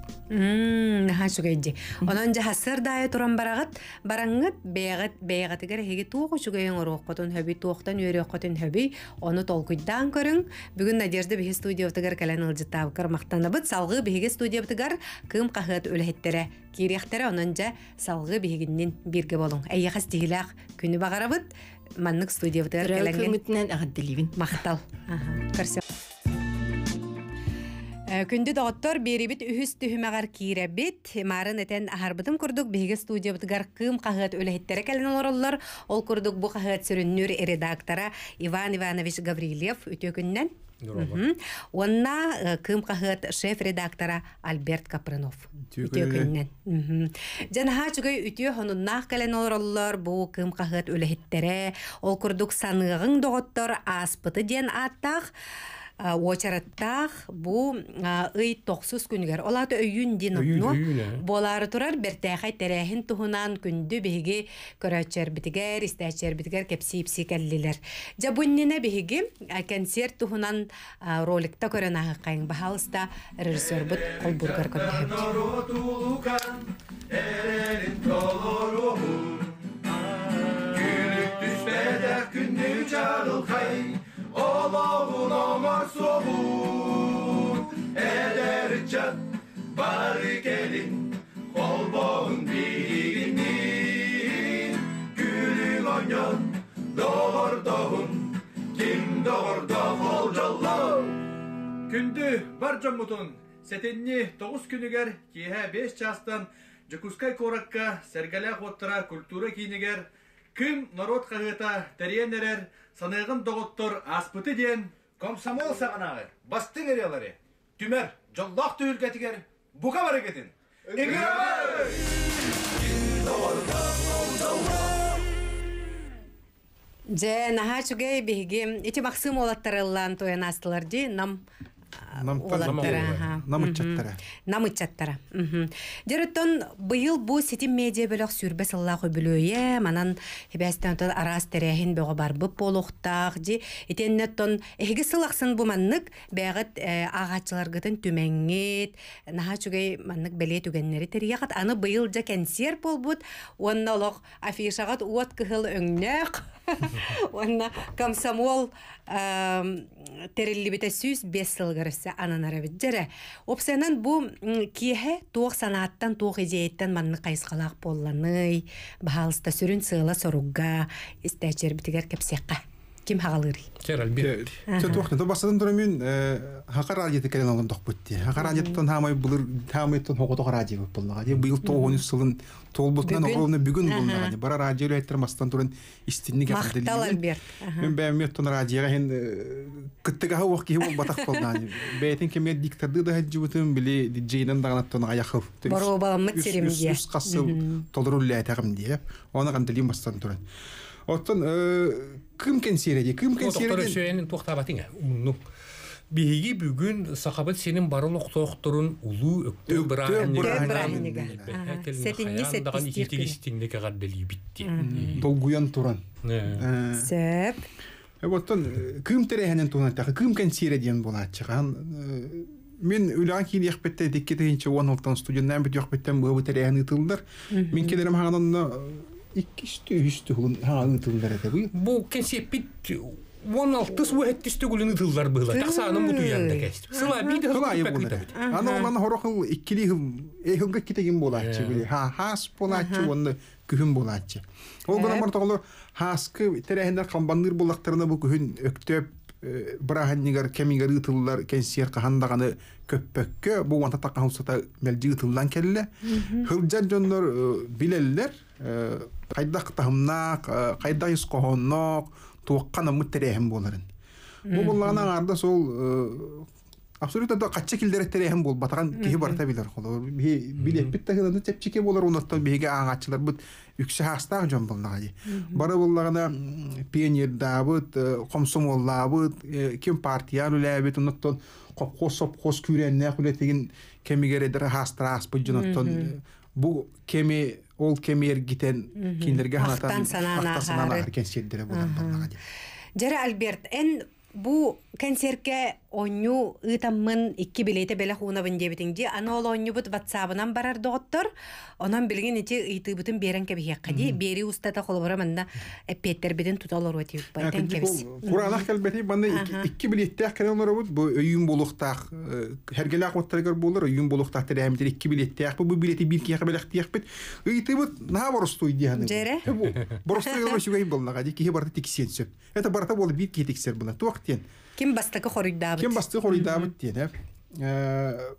нахан сугэйди онон жаха сыр дайы туран барагат бараңгыт бэйгат бэйгатыгер хеги туоху сугэйин оруоккотун хөби туохтан үйрөккотун хөби ону толкуйдаан көрүң бүгүн надежда бихи студиябытыгар кэлэн ылжытаабыкар мактанабыт салгы бихиге студиябытыгар кым кахыт үлэхеттере кириэхтере онон жа салгы бихигиннин бирге болуң эйяхас тихилаах күнү багарабыт маннык студиябытыгар кэлэнген мактал көрсө Э, Күнді доғыттор беребит үхіс түхімағар кейрәбіт. Марын әтән ағарбытым күрдік бігі студия бұтығар кым қағыт өләхеттері кәлін оларылар. Ол курдук бу қағыт сүрүннүр редактора Иван Иванович Гаврилев үте Онна э, кым қағыт шеф-редактора Альберт Капрынов. Үте күннен. Жанаға чүгай үте хонуннақ кәлін оларылар бұ кым қағыт өләхеттері. Ол күрдік саныгың доготтор ааспыты диэн аттах очараттах бу ый тохсус күнүгер олаты өйүн динуну э. болары турар бертехай терехин туһунан күндү биһиги көрөчер битигер истечер битигер кепсипси келлилер жа буннине биһиги концерт туһунан роликта көрөн ахыккайын бахалыста режиссер бут колбургер көрдөһүп Күнүк түспедер күндү жарылкай головно максовун элерчат бары келин холбоун биигинин күлүң ойнон доордогун ким доордо колжолло күндү бар жомутун сетенни тогуз күнүгер киэһэ беш частан Жекускай коракка сәргәлә хоттыра культура кинегер, ким народ қағыта тәренерер, санайғын доғыттыр аспыты ден, комсомол сағанағы, басты әрелері, түмер, жоллақ түйіл кәтігер, бұға бар екетін. Жә, наха чүгей бигим ити максим олаттарыллан тойын астылар нам олаттара намытчаттара намытчаттара дьоротон быйыл бу ситим медиа бөлөк сүрбе сыллаах өбүлөйе манан хебястантон араас терехин бего барбып болохтаах ди итеннеттон эхиги сылахсын бу маннык бээгат агачыларгытын түмеңит наха чугей маннык беле түгеннери терияхат аны быйыл жа консерв болбут онна олох афишагат уот кыхыл өңнөк онна комсомол териллибите сүз бес сылгырыс кэпсе ананара биджере. Опсенан бу киэхэ туох санааттан туох идеяттан манны кайсқалаах болланы, балыста сүрүн сыла соругга, истәчер бітігер кэпсеққа ким Кер Керал бир. Тот вакытта бастан дура мен хакар радио келен алган ток бутти. Хакар радиотан хамай булыр, хамай тон хогото радио буллага. Ди быйыл тогоны сылын тол бутнан огромны бүгүн буллага. Бара радио айттыр бастан туран истинни гадели. Мактал Альберт. Мен бе меттон радиога хен кыттыга хавок ки бул батак болдан. Бейтин кеме диктарды да хаджутун били диджейден дагана тон аяхыл. Боро балам материмге. Үс касыл толрулла тагым деп. Оны гандели бастан туран. Оттон кым кенсереди кым кенсереди сөйенин тухтабатың умнук биһиги бүгүн сахабат сенин барын октоохторун улуу өктөө бираанинбитти толгуян туран сеп оттон кым терехенен туунаттакы кым кенсередиен болаатчыган э, мен үлән кийин якбетте дикке дегенче уан олтан студеннан бит яхпеттен бөбү терехен ытылдар мен кедерем хагананна э, İkkiştü üstü hun ha ıtıllar da bu. Bu kense pittü. Вон алтыс вэхэттис төгүлүн ытыллар была. Таксаанын буту янда кест. Сыла бит хорохыл иккили китеген Ха хас Ол терехендер камбандыр булактарына бу өктөп кемигер көппөккө бу билеллер қайдақ тахымнаақ қайда э, ис қоһонноқ туоққан аммыт терээхим буоларын бұл буллаана арда сол э, абсолютно да качча килдере терээхим бол батаган киһи барта билер холо билеппит тахыланы тепчике болар уноттан биһиге аагаачылар бут үксе хастаах жон болнаға ди бары буллагана пионердаабыт э, комсомоллаабыт ким қоп үлээбит қос копкос сопкос күүрэннээх үлетигин кемигередер хастырааспыт жоноттон бұл кеме ол кемер гитен киндерге ханатан Жара Альберт, эн бу концертке онню ытаммын икки билейте беле хуунабын дебитиңди ана ол оннюбут ватсабынан барар ете онон билген ити ыйтыбытын берен кебихиякка ди бери устата холобора манна эппеттер беден туталору э, тип байтен кебис куранах келбети манна икки билеттеах кенелорубут бу үйүн булуктаах э, хергелеах оттарыгар болор үйүн булуктаах терэмитер икки билеттеах бу билети бир ыйтыбыт наа э, болнага ди барта тиксен сөп это барта бол бир тиксер буна Ким бастакы хорыйдабыт. Ким бастакы хорыйдабыт да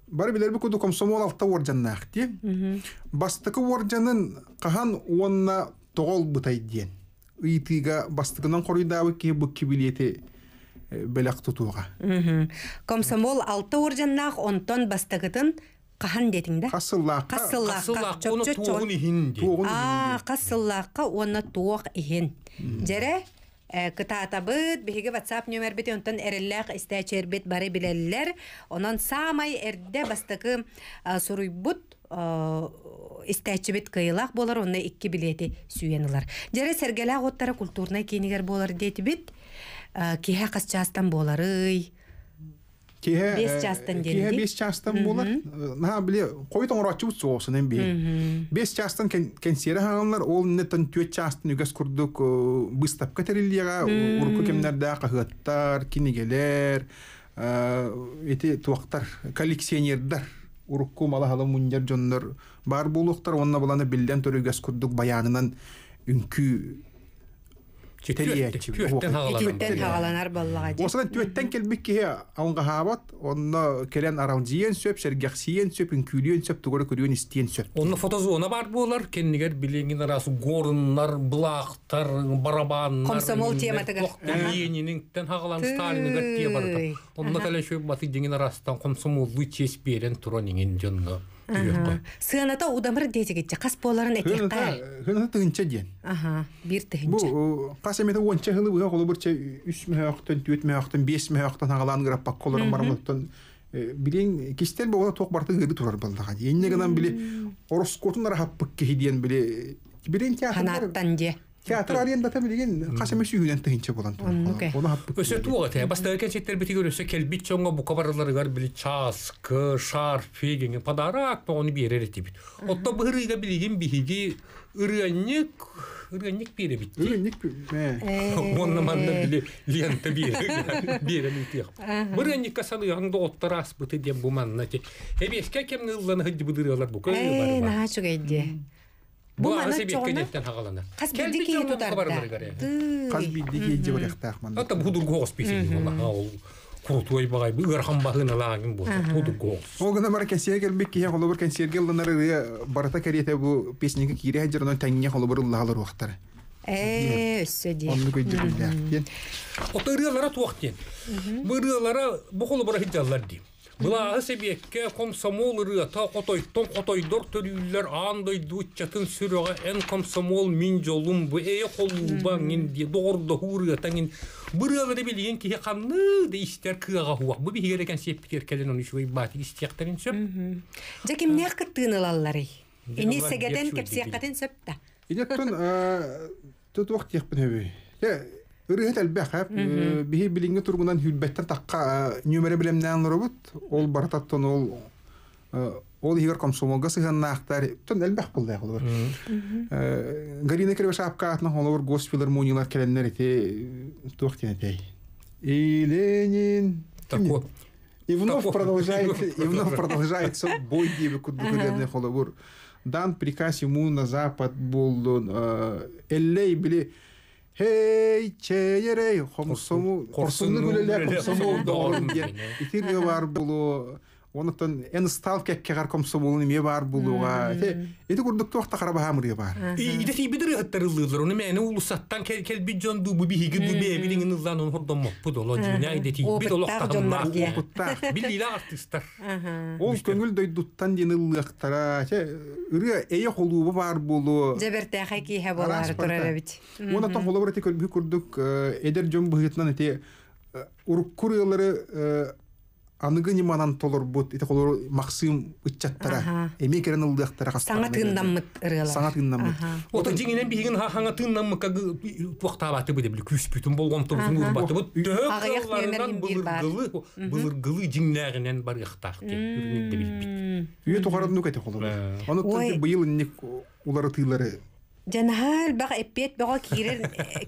Бары билер бу куду комсомол алта оржаннах ди. Бастакы оржанын кахан уонна тогол бутай диен. Ыйтыга бастыгынан хорыйдабы ки бу кибилети белек тутуға. Комсомол алты оржаннах онтон бастагытын кахан дедің да? Қасыллаққа. Қасыллаққа. Оны туығын ихин. А, қасыллаққа уонна туық ихин. жере Э, кытаатабыт, биһиге WhatsApp номер бит, онтан эреллэх истэчэр бит бары билэллэр. Онан саамай эрдэ бастыкы э, суруйбут э, истэчэ бит кыйлах болар, онны икки билэти сүйэнылар. Жэрэ сэргэлэх оттары культурнай кейнигэр болар дэти бит, кейхэ кэхэ кеһе бес частан кеһе бес частан булар наһа биле кой тоңрачы бе бес частан кенсері хаңалар ол нетен төрт частан үгес күрдік быстапка терилияга урку кемнерде қағыттар, кенегелер эти туақтар, коллекционердар урукку малахалы мүндер жондар бар булуктар онна білден түрі үгес күрдік баянынан үнкі, хагаланар баллагы. Осынан түөттен келбикке алынга хабат, онно келен араундиен сөп, сергексиен сөп, инкүлиен сөп, тугары күрүен истиен сөп. Онно фотозона бар болар, кеннигер билеңин арасы горннар, блақтар, барабаннар. Комсомол тематыгы. Ленининтен хагалан Сталингер тие бар. Онно кале шөп баты деңин арастан комсомол лычес берен туронинген жонно. Сыната сыаната удамыр кас боларын экекка хынна тыынча диен аха бир тыынча бу кас эмете онча хылы быга колу үс түөт бес агалаан граппак кистер барты гыры турар балдага энне рахаппык Театрарен дата билген касаме сүйүнен тыгынча болан Оны хаппы. Өсө туга те. Баста эркен четтер бити көрөсө келбит чоңго бу кабарлар гар били часкы, шарфи генге подарак по оны берер тип. Отто бырыга билген бихиги ырынник ырынник бере бит. Ырынник. Онна манна били лента бере. Бере бит. Бырынник касаны янда отторас бит деп бу манна те. Эбешке кемне ылланы хыдды бу дырылар бу көй бар. Э, нахачук эдди. Бумана чоғына. Қазбилдики ет ұтарды. Қазбилдики ет жібіректі ақманда. Атта бұдыр қоғыс бесейді болла. Ол курутуай бағай, бұғыр қамбағына лағын болды. Бұдыр қоғыс. Ол бар қолы бір барата кире тәңіне қолы бір туақ дейін. Бұрылара Былағы себекке комсомол ырыта қотойттон қотойдор төрүйлер андай дучатын сүрөға ән комсомол мин жолум бұ э қолуба мен де доғырды хурыта мен бұрығыды білген кеге қанны де істер кыға хуақ бұ бігер екен сеппикер келен оны шуай баты истектарин сөп Жаким не қыттын ылаллары? Ине сегеден кепсияқатын сөп та? Идеттон Ырыһыт әлбәх әп, бихи билинге тургунан хүлбәттер таққа нөмірі білемнән робот, ол барататтан ол ол егер комсомолга сыганнахтар, тон әлбәх булды ягыл бар. Гарина Кирбаша апкатны холор госпилармониялар келеннәр ите тохтен әтәй. И Ленин. Тако. И вновь продолжает, и вновь продолжается бой дебе кудбукудебный холор. Дан приказ ему на запад был, эллей били, Hey çeyere homsomu korsunlu gülele homsomu doğru. İtir var онтон эн ставка кегар комсомол неме бар булуга эти курдук тохта карабаха мыры бар иде ти бидир аттар ылдыр уну мен улусаттан кел кел биджон ду буби хиги ду бе билин нылдан он хордом моппу доло жуня иде ти бит олокта кылма билила артистар ол көңүл дойдуттан ден ыллыктара че ыры эе холубу бар булу жеберте хаки хе болар турар бит уна то холобрати көлбү курдук э, эдер жом быгытнан эти э, уруккур ылары э, аныгы ниманан толор бут ите колор максим ичаттара эми керен саңа тыңдаммыт ырыла саңа тыңдаммыт вот хаңа тыңдаммы как баты бу деп күс бүтүн болгон тур бу баты бу төк булыр диңнәгенен бар яктак үй тугарын нук тыйлары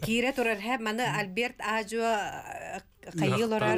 кире турар Альберт Ажуа қайыл э, орар,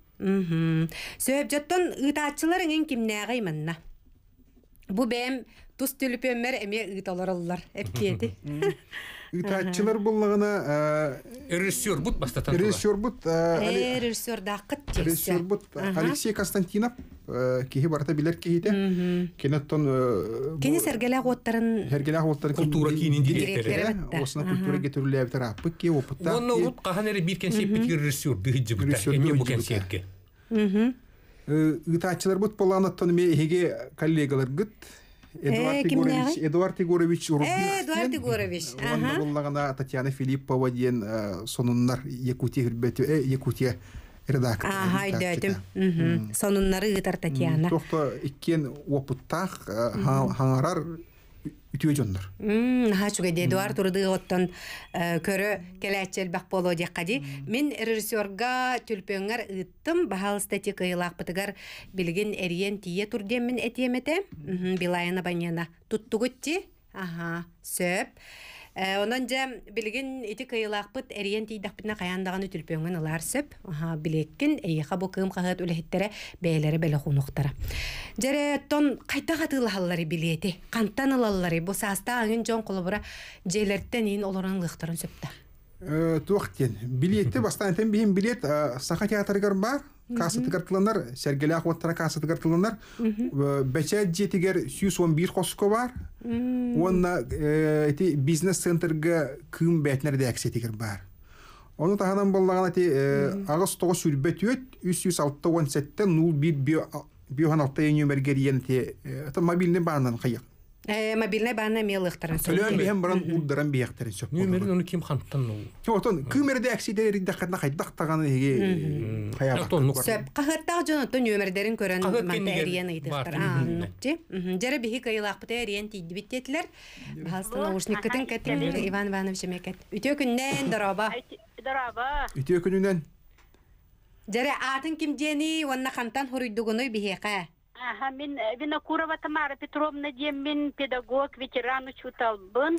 Сөйіп жоттон ұйтатшылар үңін кімнәғай мұнна. Бұ бәм тұс түліпеммер әме ұйталар олар. Әпкеді. Итаччылар буллагына э, режиссер бут бастатан. Режиссер бут. Э, э, режиссер да кыт Режиссер бут Алексей Константинов киһи барта билер киһите. Кенеттон Кене сергелях оттарын. Сергелях оттарын культура кинин директоры. Осна культура гетерүләп тора. Пыкки опытта. Оны ут каханери бит кенсе бит режиссер дыҗы бут. Эне бу кенсекке. Мм. Итаччылар бут буланаттан ме коллегалар гыт. Э, Эдуард Егорович э, Эдуард Егорович. Оллағана э, Татьяна Филиппова дейін сонуннар Якутия Якутия редактор. Ага, идәдім. Соныннары ғытар Татьяна. Тоқты иккен опыттақ хаңарар үтүө жоннор хачуга деді дуар турдыготтон э, көрө келээчелбак боло декади мен режиссерга түлпөңөр ыттым бахал стати кыйлаакпытыгар билген эриен тие турдем мен этиемете билайына банена туттугутти ага сөп Э, Онан жа білген ити кыйылаахпыт эриен тийдахпытына қаяндаған үтүлпөңөн ұлар сөп білеккін эйиха бу кыым қағыт үлэхиттере бээлери беле хунуктара жере тон қайта катыылааллары білеті, қанттан ұлалары, бұл сааста аңын жон бұра жәлерттен ең олорон ұлықтарын сөпті Тұқтен. билетті бастан биһин билет э, саха театрыгар бар кассаты картыланар сергеле ахваттара кассаты картыланар э, бәчә жетигер он бир хоско бар онна э, эти бизнес центрга кым бәтнер дәксетигер бар оны таханан боллаган эти агыс сүрбет үт үс жүз алты он сетте нул енте мобильный Э, мобильный баана мел ыхтарын төлөн биһен баран улдыран биэхтерин сөп нөмерин оны ким хантан ол отон кымерде аксидери даккатна хайдак таганы эге сөп кахыртак нөмірдерін отон иван үтө атын хантан Ага, мен э, Винокурова-Тамара Петровна дем, мен педагог, ветеран учуталбын.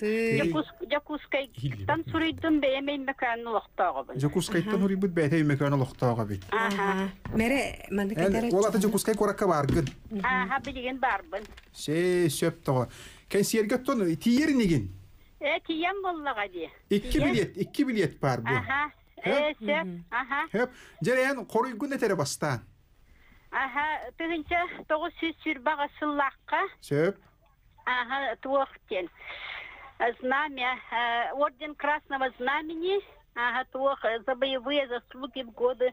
Якускай тан сурыйдым бе, мекану меканы лоқтағыбын. Якускай тан сурыйбыт бе, мекану меканы лоқтағыбын. Ага. Мере, мәнді кәдәрі чоғын. Олата Якускай коракка баргын. Ага, білген барбын. Се, сөп тоғы. Кән сиерге тону, э, тиер неген? Э, тиен боллаға де. Икки билет, икки билет бар бұл. Ага, э, сөп, ага. Хөп, жарайын, қорыйгын әтері бастан. Ага, ты Аха, тегенче 920 асыллакка. Сөп. Аха, туохтен. Э, знамя, э, орден Красного Знамени, ага, твох э, за боевые заслуги в годы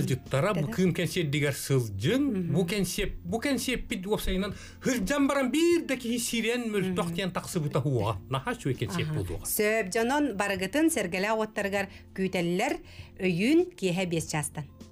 сылгал жыттара бу кын кенсеп дигер сылжын бу кенсеп бу кенсеп бит баран бир деки сирен мөл тохтен таксы бута хуа наха чуй кенсеп булуга сөп жанон барагытын сергеле оттаргар күйтеллер өйүн кеһе бес частан